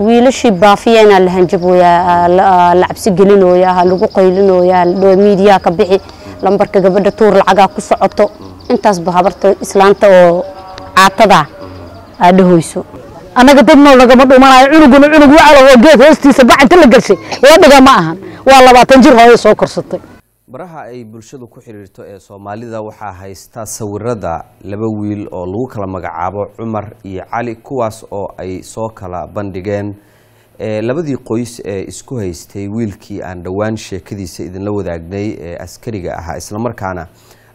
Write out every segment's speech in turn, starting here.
wiilashii baafiya inaa la hanjabooyaa la cabsi gelinooyaa lagu qaylinooyaa miidiyaa ka bixi lambarka gabadha tuur lacagaa ku socoto intaasba habarta islaanta oo caatadaa aa dhahoyso annaga dad nool nagama dhumanayo cunuguna cunug wacalow oo geed hoostiisa bacanka la gashay laga dhiga ma ahan waa labaatan jir hooyo soo korsatay baraha ay bulshadu ku xidhiirto ee soomaalida waxaa haysta sawirada laba wiil oo lagu kala magacaabo cumar iyo cali kuwaas oo ay soo kala bandhigeen labadii qoys ee isku haystay wiilkii aan dhowaan sheekadiisa idinla wadaagnay ee askariga ahaa islamarkaana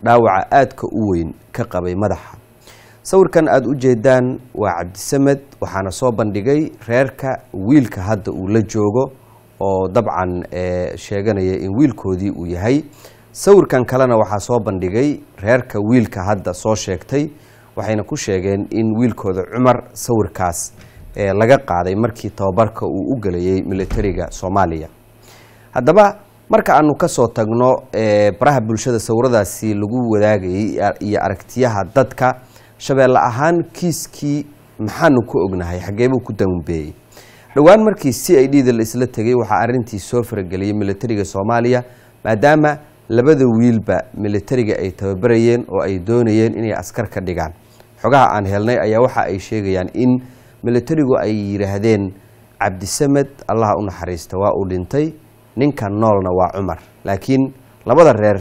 dhaawaca aadka u weyn ka qabay madaxa sawirkan aada u jeedaan waa cabdisamed waxaana soo bandhigay reerka wiilka hadda uu la joogo oo dabcan eh, sheeganaya in wiilkoodii uu yahay sawirkan kalena waxaa soo bandhigay reerka wiilka hadda soo sheegtay waxayna ku sheegeen in wiilkooda cumar sawirkaas eh, laga qaaday markii tababarka uu u gelayay milatariga soomaaliya haddaba marka aanu kasoo tagno eh, baraha bulshada sawiradaasi lagu wadaagayay iyo aragtiyaha dadka shabeelle ahaan kiiskii maxaanu ku ognahay xageebuu ku dambeeyey dhowaan markii c i d da laisla tegay waxaa arintii soo farageliyay milatariga soomaaliya maadaama labada wiilba milatariga ay tababarayeen oo ay doonayeen inay askar ka dhigaan xogaha aan helnay ayaa waxa ay sheegayaan in milatarigu ay yidhaahdeen cabdisamed allaha u naxariista waa uu dhintay ninka noolna waa cumar laakiin labada reer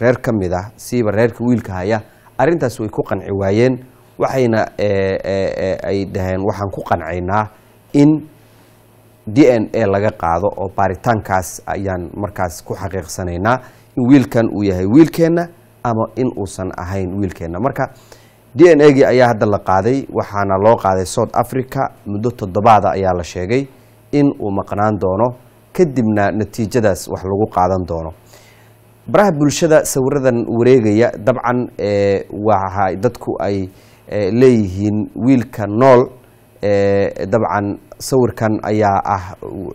reer ka mid a ah, siiba reerka wiilka haya arintaas way ku qanci waayeen waxayna eh, eh, eh, ay dhaheen waxaan ku qancaynaa in d n a laga qaado oo baaritaankaas ayaan markaas ku xaqiiqsanaynaa in wiilkan uu yahay wiilkeenna ama in uusan ahayn wiilkeenna marka d n a-gii ayaa hadda la qaaday waxaana loo qaaday south africa muddo toddobaada ayaa la sheegay in uu maqnaan doono kadibna natiijadaas wax lagu qaadan doono baraha bulshada sawiradan wareegaya dabcan waa dadku ay leeyihiin wiilka nool dabcan sawirkan ayaa ah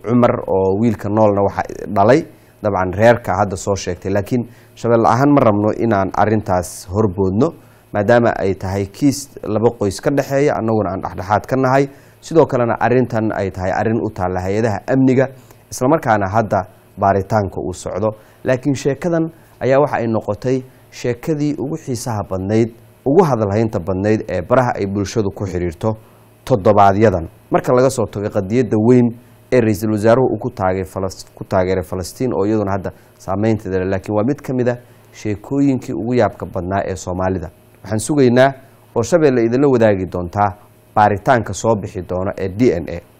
cumar oo wiilka noolna waxa dhalay dabcan reerka hadda soo sheegtay laakiin shabeelle ahaan ma rabno inaan arintaas horboodno maadaama ay tahay kiis laba qoys ka dhexeeya annaguna aan dhexdhexaad ka nahay sidoo kalena arintan ay tahay arin u taalla hay-adaha amniga islamarkaana hadda baaritaanka uu socdo laakiin sheekadan ayaa waxa ay noqotay sheekadii ugu xiisaha badnayd ugu hadalhaynta badnayd ee baraha ay bulshadu ku xiriirto toddobaadyada marka laga soo tago qadiyadda weyn ee ra-iisul wasaaruhu uu ku taageeray falastiin oo iyaduna hadda saameynteeda laakiin waa mid ka mid a ah sheekooyinkii ugu yaabka badnaa ee soomaalida waxaan sugaynaa oo shabeelle idinla wadaagi doontaa baaritaanka soo bixi doona ee d n a